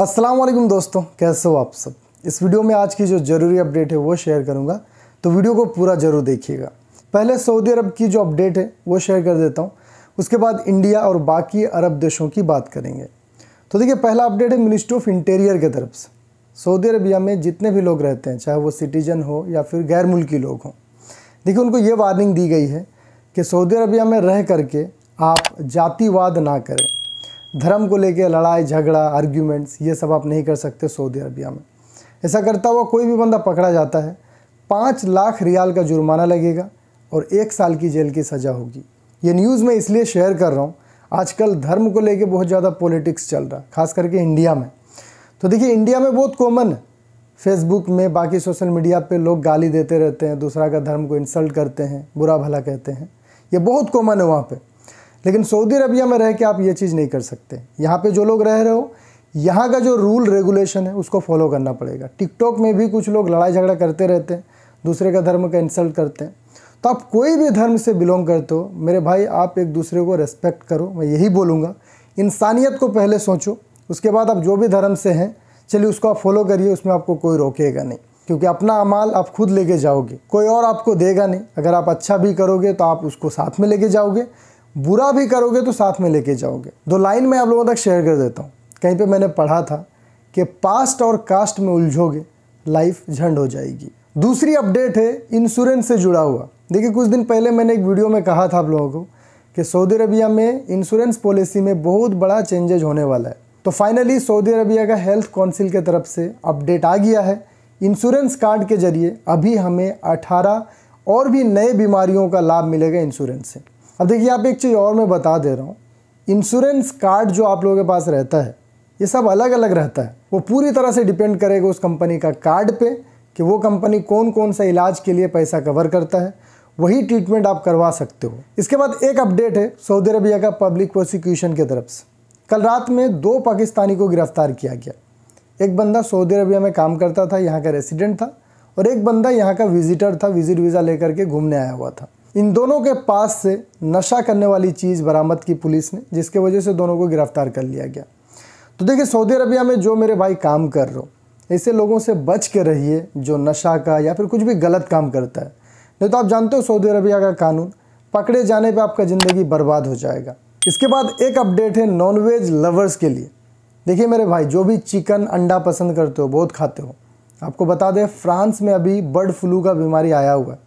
अस्सलाम वालेकुम दोस्तों कैसे हो आप सब इस वीडियो में आज की जो ज़रूरी अपडेट है वो शेयर करूँगा तो वीडियो को पूरा ज़रूर देखिएगा पहले सऊदी अरब की जो अपडेट है वो शेयर कर देता हूँ उसके बाद इंडिया और बाकी अरब देशों की बात करेंगे तो देखिए पहला अपडेट है मिनिस्ट्री ऑफ इंटीरियर की तरफ से सऊदी अरबिया में जितने भी लोग रहते हैं चाहे वो सिटीजन हो या फिर गैर मुल्की लोग हों देखिए उनको ये वार्निंग दी गई है कि सऊदी अरबिया में रह करके आप जातिवाद ना करें धर्म को लेकर लड़ाई झगड़ा आर्ग्यूमेंट्स ये सब आप नहीं कर सकते सऊदी अरबिया में ऐसा करता हुआ कोई भी बंदा पकड़ा जाता है पाँच लाख रियाल का जुर्माना लगेगा और एक साल की जेल की सज़ा होगी ये न्यूज़ मैं इसलिए शेयर कर रहा हूँ आजकल धर्म को लेके बहुत ज़्यादा पॉलिटिक्स चल रहा है खास करके इंडिया में तो देखिए इंडिया में बहुत कॉमन है फेसबुक में बाकी सोशल मीडिया पे लोग गाली देते रहते हैं दूसरा का धर्म को इंसल्ट करते हैं बुरा भला कहते हैं ये बहुत कॉमन है वहाँ पर लेकिन सऊदी अरबिया में रह के आप ये चीज़ नहीं कर सकते यहाँ पे जो लोग रह रहे हो यहाँ का जो रूल रेगुलेशन है उसको फॉलो करना पड़ेगा टिकटॉक में भी कुछ लोग लड़ाई झगड़ा करते रहते हैं दूसरे का धर्म का इंसल्ट करते हैं तो आप कोई भी धर्म से बिलोंग करते हो मेरे भाई आप एक दूसरे को रेस्पेक्ट करो मैं यही बोलूँगा इंसानियत को पहले सोचो उसके बाद आप जो भी धर्म से हैं चलिए उसको आप फॉलो करिए उसमें आपको कोई रोकेगा नहीं क्योंकि अपना अमाल आप खुद लेके जाओगे कोई और आपको देगा नहीं अगर आप अच्छा भी करोगे तो आप उसको साथ में लेके जाओगे बुरा भी करोगे तो साथ में लेके जाओगे दो लाइन मैं आप लोगों तक शेयर कर देता हूँ कहीं पे मैंने पढ़ा था कि पास्ट और कास्ट में उलझोगे लाइफ झंड हो जाएगी दूसरी अपडेट है इंश्योरेंस से जुड़ा हुआ देखिए कुछ दिन पहले मैंने एक वीडियो में कहा था आप लोगों को कि सऊदी अरबिया में इंश्योरेंस पॉलिसी में बहुत बड़ा चेंजेज होने वाला है तो फाइनली सऊदी अरबिया का हेल्थ काउंसिल के तरफ से अपडेट आ गया है इंश्योरेंस कार्ड के जरिए अभी हमें 18 और भी नए बीमारियों का लाभ मिलेगा इंश्योरेंस से अब देखिए आप एक चीज़ और मैं बता दे रहा हूँ इंश्योरेंस कार्ड जो आप लोगों के पास रहता है ये सब अलग अलग रहता है वो पूरी तरह से डिपेंड करेगा उस कंपनी का कार्ड पे कि वो कंपनी कौन कौन सा इलाज के लिए पैसा कवर करता है वही ट्रीटमेंट आप करवा सकते हो इसके बाद एक अपडेट है सऊदी अरबिया का पब्लिक प्रोसिक्यूशन की तरफ से कल रात में दो पाकिस्तानी को गिरफ्तार किया गया एक बंदा सऊदी अरबिया में काम करता था यहाँ का रेसिडेंट था और एक बंदा यहाँ का विजिटर था विजिट वीज़ा लेकर के घूमने आया हुआ था इन दोनों के पास से नशा करने वाली चीज़ बरामद की पुलिस ने जिसके वजह से दोनों को गिरफ्तार कर लिया गया तो देखिए सऊदी अरबिया में जो मेरे भाई काम कर रहे हो ऐसे लोगों से बच के रहिए जो नशा का या फिर कुछ भी गलत काम करता है नहीं तो आप जानते हो सऊदी अरबिया का कानून पकड़े जाने पर आपका ज़िंदगी बर्बाद हो जाएगा इसके बाद एक अपडेट है नॉनवेज लवर्स के लिए देखिए मेरे भाई जो भी चिकन अंडा पसंद करते हो बहुत खाते हो आपको बता दें फ्रांस में अभी बर्ड फ्लू का बीमारी आया हुआ है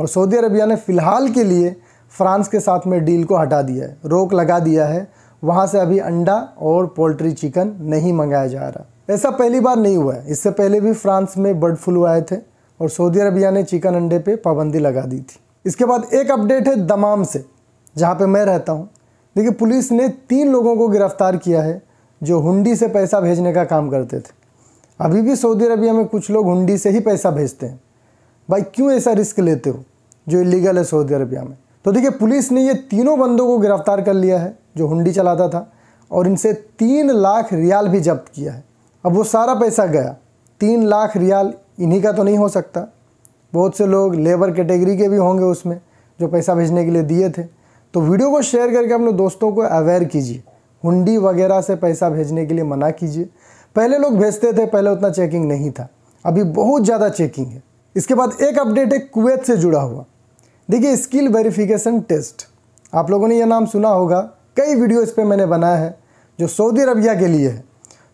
और सऊदी अरबिया ने फ़िलहाल के लिए फ्रांस के साथ में डील को हटा दिया है रोक लगा दिया है वहाँ से अभी अंडा और पोल्ट्री चिकन नहीं मंगाया जा रहा ऐसा पहली बार नहीं हुआ है इससे पहले भी फ्रांस में बर्ड फ्लू आए थे और सऊदी अरबिया ने चिकन अंडे पे पाबंदी लगा दी थी इसके बाद एक अपडेट है दमाम से जहाँ पे मैं रहता हूँ देखिए पुलिस ने तीन लोगों को गिरफ्तार किया है जो हुंडी से पैसा भेजने का काम करते थे अभी भी सऊदी अरबिया में कुछ लोग हुंडी से ही पैसा भेजते हैं भाई क्यों ऐसा रिस्क लेते हो जो इलीगल है सऊदी अरबिया में तो देखिए पुलिस ने ये तीनों बंदों को गिरफ्तार कर लिया है जो हुंडी चलाता था और इनसे तीन लाख रियाल भी जब्त किया है अब वो सारा पैसा गया तीन लाख रियाल इन्हीं का तो नहीं हो सकता बहुत से लोग लेबर कैटेगरी के भी होंगे उसमें जो पैसा भेजने के लिए दिए थे तो वीडियो को शेयर करके अपने दोस्तों को अवेयर कीजिए हुंडी वगैरह से पैसा भेजने के लिए मना कीजिए पहले लोग भेजते थे पहले उतना चेकिंग नहीं था अभी बहुत ज़्यादा चेकिंग है इसके बाद एक अपडेट है कुवैत से जुड़ा हुआ देखिए स्किल वेरिफिकेशन टेस्ट आप लोगों ने यह नाम सुना होगा कई वीडियो इस पर मैंने बनाया है जो सऊदी अरबिया के लिए है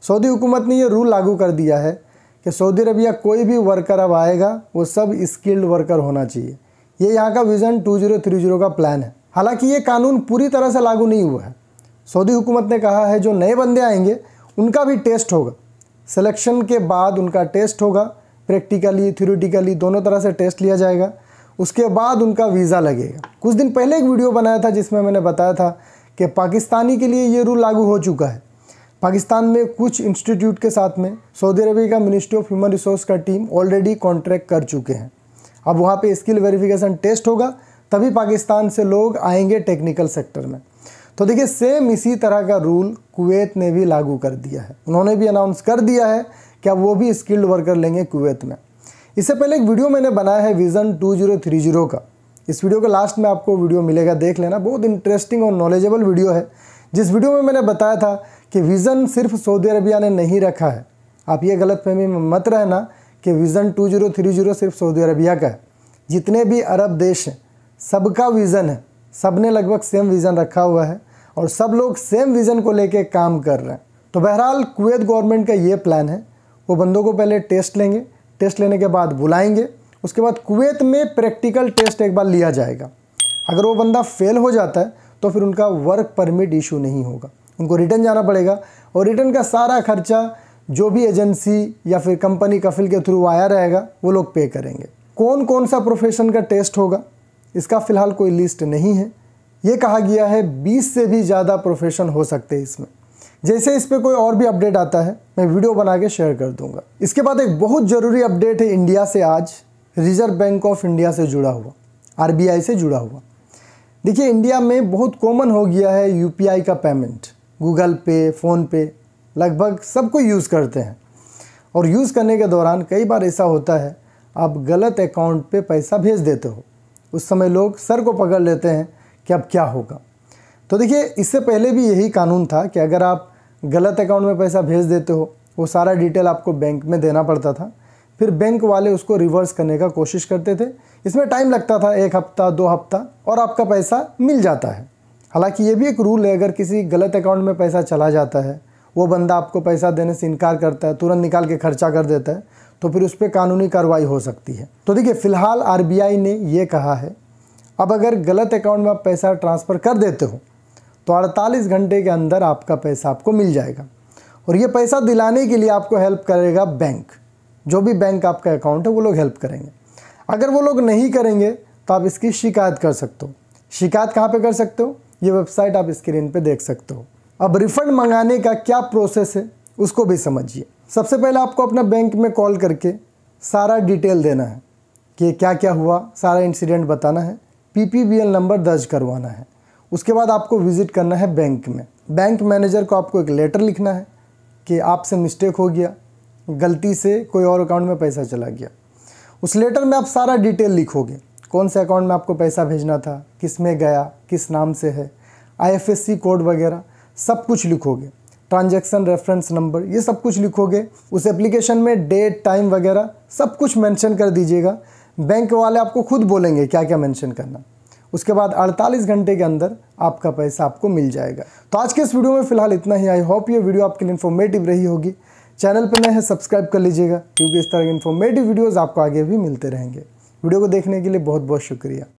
सऊदी हुकूमत ने यह रूल लागू कर दिया है कि सऊदी अरबिया कोई भी वर्कर अब आएगा वो सब स्किल्ड वर्कर होना चाहिए ये यहाँ का vision two zero three zero का प्लान है हालांकि ये कानून पूरी तरह से लागू नहीं हुआ है सऊदी हुकूमत ने कहा है जो नए बंदे आएंगे उनका भी टेस्ट होगा सिलेक्शन के बाद उनका टेस्ट होगा प्रैक्टिकली थ्योरेटिकली दोनों तरह से टेस्ट लिया जाएगा उसके बाद उनका वीज़ा लगेगा कुछ दिन पहले एक वीडियो बनाया था जिसमें मैंने बताया था कि पाकिस्तानी के लिए ये रूल लागू हो चुका है पाकिस्तान में कुछ इंस्टीट्यूट के साथ में सऊदी अरबिया का मिनिस्ट्री ऑफ ह्यूमन रिसोर्स का टीम ऑलरेडी कॉन्ट्रैक्ट कर चुके हैं अब वहाँ पर स्किल वेरिफिकेशन टेस्ट होगा तभी पाकिस्तान से लोग आएंगे टेक्निकल सेक्टर में तो देखिए सेम इसी तरह का रूल कुवैत ने भी लागू कर दिया है उन्होंने भी अनाउंस कर दिया है क्या वो भी स्किल्ड वर्कर लेंगे कुवैत में इससे पहले एक वीडियो मैंने बनाया है विज़न 2030 का इस वीडियो के लास्ट में आपको वीडियो मिलेगा देख लेना बहुत इंटरेस्टिंग और नॉलेजेबल वीडियो है जिस वीडियो में मैंने बताया था कि विज़न सिर्फ सऊदी अरबिया ने नहीं रखा है आप ये गलतफहमी में मत रहना कि विज़न 2030 सिर्फ सऊदी अरबिया का है जितने भी अरब देश हैं सबका विज़न है सब ने लगभग सेम विज़न रखा हुआ है और सब लोग सेम विज़न को लेकर काम कर रहे हैं तो बहरहाल कुवैत गवर्नमेंट का ये प्लान है वो बंदों को पहले टेस्ट लेंगे टेस्ट लेने के बाद बुलाएंगे उसके बाद कुवैत में प्रैक्टिकल टेस्ट एक बार लिया जाएगा अगर वो बंदा फेल हो जाता है तो फिर उनका वर्क परमिट इशू नहीं होगा उनको रिटर्न जाना पड़ेगा और रिटर्न का सारा खर्चा जो भी एजेंसी या फिर कंपनी कफिल के थ्रू आया रहेगा वो लोग पे करेंगे कौन कौन सा प्रोफेशन का टेस्ट होगा इसका फ़िलहाल कोई लिस्ट नहीं है ये कहा गया है 20 से भी ज़्यादा प्रोफेशन हो सकते हैं इसमें जैसे इस पर कोई और भी अपडेट आता है मैं वीडियो बना के शेयर कर दूंगा इसके बाद एक बहुत ज़रूरी अपडेट है इंडिया से आज रिजर्व बैंक ऑफ इंडिया से जुड़ा हुआ आर से जुड़ा हुआ देखिए इंडिया में बहुत कॉमन हो गया है यू का पेमेंट गूगल पे फ़ोनपे लगभग सबको यूज़ करते हैं और यूज़ करने के दौरान कई बार ऐसा होता है आप गलत अकाउंट पे पैसा भेज देते हो उस समय लोग सर को पकड़ लेते हैं कि अब क्या होगा तो देखिए इससे पहले भी यही कानून था कि अगर आप गलत अकाउंट में पैसा भेज देते हो वो सारा डिटेल आपको बैंक में देना पड़ता था फिर बैंक वाले उसको रिवर्स करने का कोशिश करते थे इसमें टाइम लगता था एक हफ्ता दो हफ्ता और आपका पैसा मिल जाता है हालांकि ये भी एक रूल है अगर किसी गलत अकाउंट में पैसा चला जाता है वो बंदा आपको पैसा देने से इनकार करता है तुरंत निकाल के खर्चा कर देता है तो फिर उस पर कानूनी कार्रवाई हो सकती है तो देखिए फ़िलहाल आर ने ये कहा है अब अगर गलत अकाउंट में आप पैसा ट्रांसफ़र कर देते हो तो अड़तालीस घंटे के अंदर आपका पैसा आपको मिल जाएगा और ये पैसा दिलाने के लिए आपको हेल्प करेगा बैंक जो भी बैंक आपका अकाउंट है वो लोग हेल्प करेंगे अगर वो लोग नहीं करेंगे तो आप इसकी शिकायत कर सकते हो शिकायत कहाँ पे कर सकते हो ये वेबसाइट आप स्क्रीन पे देख सकते हो अब रिफ़ंड मंगाने का क्या प्रोसेस है उसको भी समझिए सबसे पहले आपको अपना बैंक में कॉल करके सारा डिटेल देना है कि क्या क्या हुआ सारा इंसिडेंट बताना है पीपीबीएल नंबर दर्ज करवाना है उसके बाद आपको विज़िट करना है बैंक में बैंक मैनेजर को आपको एक लेटर लिखना है कि आपसे मिस्टेक हो गया गलती से कोई और अकाउंट में पैसा चला गया उस लेटर में आप सारा डिटेल लिखोगे कौन से अकाउंट में आपको पैसा भेजना था किस में गया किस नाम से है आईएफएससी कोड वगैरह सब कुछ लिखोगे ट्रांजैक्शन रेफरेंस नंबर ये सब कुछ लिखोगे उस एप्लीकेशन में डेट टाइम वगैरह सब कुछ मेंशन कर दीजिएगा बैंक वाले आपको खुद बोलेंगे क्या क्या मेंशन करना उसके बाद 48 घंटे के अंदर आपका पैसा आपको मिल जाएगा तो आज के इस वीडियो में फिलहाल इतना ही आई होप ये वीडियो आपके लिए इन्फॉर्मेटिव रही होगी चैनल पर नए हैं सब्सक्राइब कर लीजिएगा क्योंकि इस तरह के इन्फॉर्मेटिव वीडियोज़ आपको आगे भी मिलते रहेंगे वीडियो को देखने के लिए बहुत बहुत शुक्रिया